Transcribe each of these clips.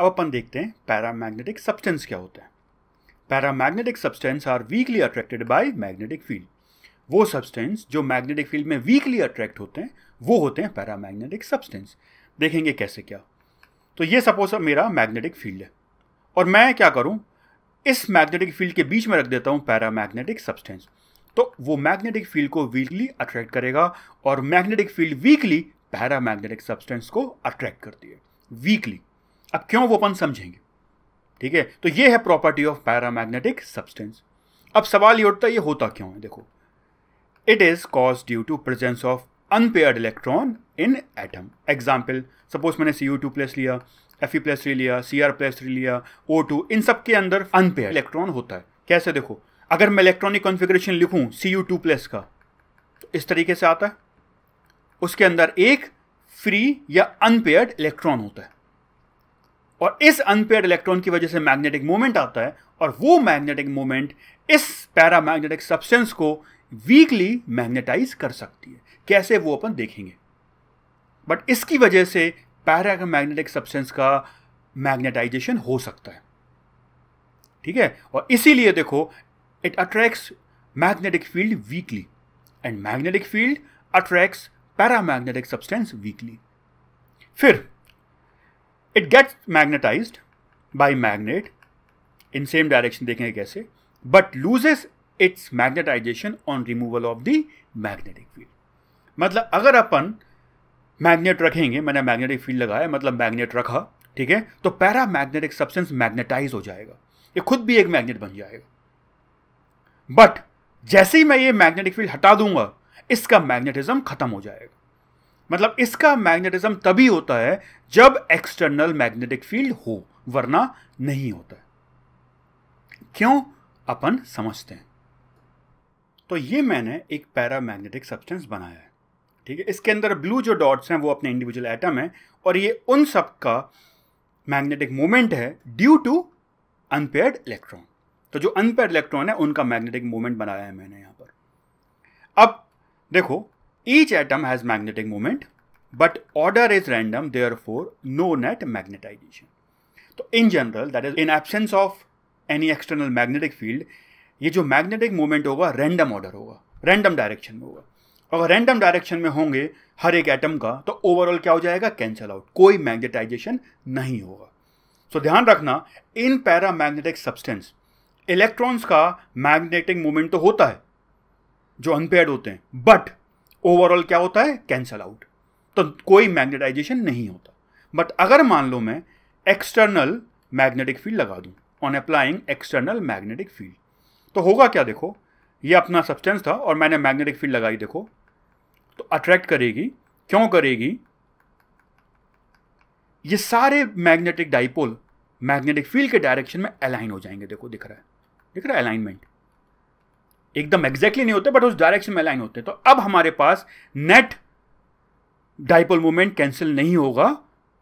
अब अपन देखते हैं पैरामैग्नेटिक सब्सटेंस क्या होता है paramagnetic substance are weakly attracted by magnetic field वो सब्सटेंस जो मैग्नेटिक फील्ड में वीकली अट्रैक्ट होते हैं वो होते हैं पैरामैग्नेटिक सब्सटेंस देखेंगे कैसे क्या तो ये सपोज मेरा मैग्नेटिक फील्ड है और मैं क्या करूँ इस मैग्नेटिक फील्ड के बीच में रख देता हूँ पैरामैग्नेटिक सब्सटेंस तो वो मैग्नेटिक फील्ड को वीकली अट्रैक्ट करेगा और magnetic field weakly paramagnetic substance को अट्रैक्ट करती है वीकली अब क्यों वो अपन समझेंगे ठीक है तो ये है प्रॉपर्टी ऑफ पैरामैग्नेटिक सब्सटेंस अब सवाल ये उठता है ये होता क्यों है देखो it is cause due to presence of unpaired electron in atom example suppose मैंने सी यू टू प्लस लिया एफ ई प्लस थ्री लिया सी आर प्लस थ्री लिया ओ टू इन सब के अंदर अनपेयर इलेक्ट्रॉन होता है कैसे देखो अगर मैं इलेक्ट्रॉनिक कॉन्फ़िगरेशन लिखूं सी यू टू प्लस का तो इस तरीके से आता है उसके अंदर एक फ्री या अनपेयर्ड इलेक्ट्रॉन होता है और इस अनपेड इलेक्ट्रॉन की वजह से मैग्नेटिक मोमेंट आता है और वो मैग्नेटिक मोमेंट इस पैरा मैग्नेटिक सब्सटेंस को वीकली मैग्नेटाइज कर सकती है कैसे वो अपन देखेंगे बट इसकी वजह से पैरा मैग्नेटिक सब्सटेंस का मैग्नेटाइजेशन हो सकता है ठीक है और इसीलिए देखो it attracts magnetic field weakly and magnetic field attracts para magnetic substance weakly फिर it gets magnetize by magnet in same direction देखेंगे कैसे but loses its magnetization on removal of the magnetic field मतलब अगर अपन magnet रखेंगे मैंने magnetic field लगाया मतलब magnet रखा ठीक है तो पैरा मैग्नेटिक सब्सटेंस मैग्नेटाइज हो जाएगा ये खुद भी एक मैग्नेट बन जाएगा बट जैसे ही मैं ये मैग्नेटिक फील्ड हटा दूंगा इसका मैग्नेटिज्म खत्म हो जाएगा मतलब इसका मैग्नेटिज्म तभी होता है जब एक्सटर्नल मैग्नेटिक फील्ड हो वरना नहीं होता क्यों अपन समझते हैं तो ये मैंने एक पैरामैग्नेटिक सब्सटेंस बनाया है ठीक है इसके अंदर ब्लू जो डॉट्स हैं वो अपने इंडिविजुअल एटम है और ये उन सब का मैग्नेटिक मोमेंट है ड्यू टू अनपेयर्ड इलेक्ट्रॉन तो जो अनपेयर्ड इलेक्ट्रॉन है उनका मैग्नेटिक मोमेंट बनाया है मैंने यहां पर अब देखो Each atom has magnetic moment, but order is random, therefore no net magnetization. तो in general that is in absence of any external magnetic field ये जो मैग्नेटिक मोमेंट होगा रैंडम ऑर्डर होगा रैंडम डायरेक्शन में होगा अगर रैंडम डायरेक्शन में होंगे हर एक एटम का तो ओवरऑल क्या हो जाएगा कैंसल आउट कोई मैग्नेटाइजेशन नहीं होगा सो so, ध्यान रखना in para magnetic substance electrons का मैग्नेटिक मोमेंट तो होता है जो अनपेड होते हैं बट ओवरऑल क्या होता है कैंसल आउट तो कोई मैग्नेटाइजेशन नहीं होता बट अगर मान लो मैं एक्सटर्नल मैग्नेटिक फील्ड लगा दूं on applying external magnetic field तो होगा क्या देखो ये अपना सब्सटेंस था और मैंने मैग्नेटिक फील्ड लगाई देखो तो अट्रैक्ट करेगी क्यों करेगी ये सारे मैग्नेटिक डाइपोल मैग्नेटिक फील्ड के डायरेक्शन में अलाइन हो जाएंगे देखो दिख रहा है दिख रहा है अलाइनमेंट एकदम एग्जैक्टली नहीं होते बट उस डायरेक्शन में अलाइन होते तो अब हमारे पास नेट डाइपोल मूवमेंट कैंसिल नहीं होगा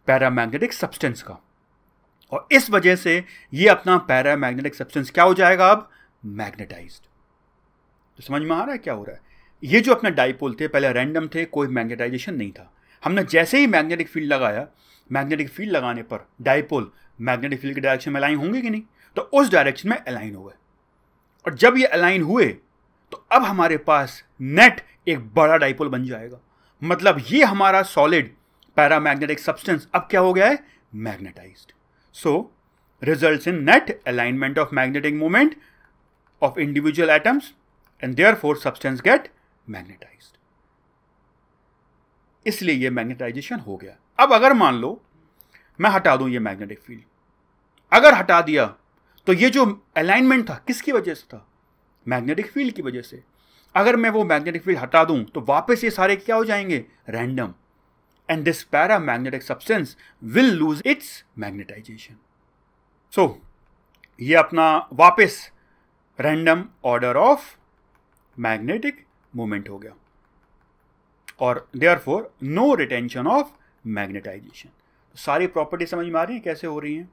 पैरामैग्नेटिक सब्सटेंस का और इस वजह से ये अपना पैरामैग्नेटिक सब्सटेंस क्या हो जाएगा अब मैग्नेटाइज तो समझ में आ रहा है क्या हो रहा है ये जो अपने डाइपोल थे पहले रैंडम थे कोई मैग्नेटाइजेशन नहीं था हमने जैसे ही मैग्नेटिक फील्ड लगाया मैग्नेटिक फील्ड लगाने पर डाइपोल मैग्नेटिक फील्ड के डायरेक्शन में अलाइन होंगे कि नहीं तो उस डायरेक्शन में अलाइन हो गए और जब ये अलाइन हुए तो अब हमारे पास नेट एक बड़ा डाइपोल बन जाएगा मतलब ये हमारा सॉलिड पैरामैग्नेटिक सब्सटेंस अब क्या हो गया है magnetize so result in net alignment of magnetic moment of individual atoms and therefore substance get magnetize इसलिए ये मैग्नेटाइजेशन हो गया अब अगर मान लो मैं हटा दूं ये मैग्नेटिक फील्ड अगर हटा दिया तो ये जो अलाइनमेंट था किसकी वजह से था मैग्नेटिक फील्ड की वजह से अगर मैं वो मैग्नेटिक फील्ड हटा दूं तो वापस ये सारे क्या हो जाएंगे random and this para magnetic substance will lose its magnetization so ये अपना वापस random order of magnetic moment हो गया और therefore no retention of magnetization सारी प्रॉपर्टी समझ में आ रही है कैसे हो रही हैं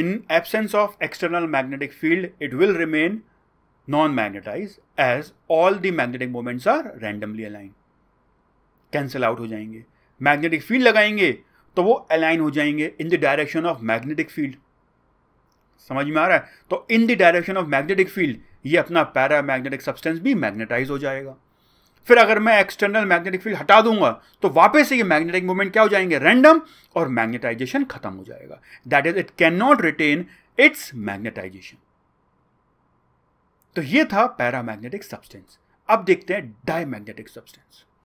In absence of external magnetic field, it will remain non-magnetized as all the magnetic moments are randomly aligned. Cancel out हो जाएंगे मैग्नेटिक फील्ड लगाएंगे तो वो अलाइन हो जाएंगे in the direction of magnetic field समझ में आ रहा है तो in the direction of magnetic field ये अपना पैरा मैग्नेटिक सब्सटेंस भी मैग्नेटाइज हो जाएगा फिर अगर मैं एक्सटर्नल मैग्नेटिक फील्ड हटा दूंगा तो वापस से ये मैग्नेटिक मूवमेंट क्या हो जाएंगे रैंडम और मैग्नेटाइजेशन खत्म हो जाएगा that is it can not retain its magnetization तो ये था पैरामैग्नेटिक सब्सटेंस अब देखते हैं डायमैग्नेटिक सब्सटेंस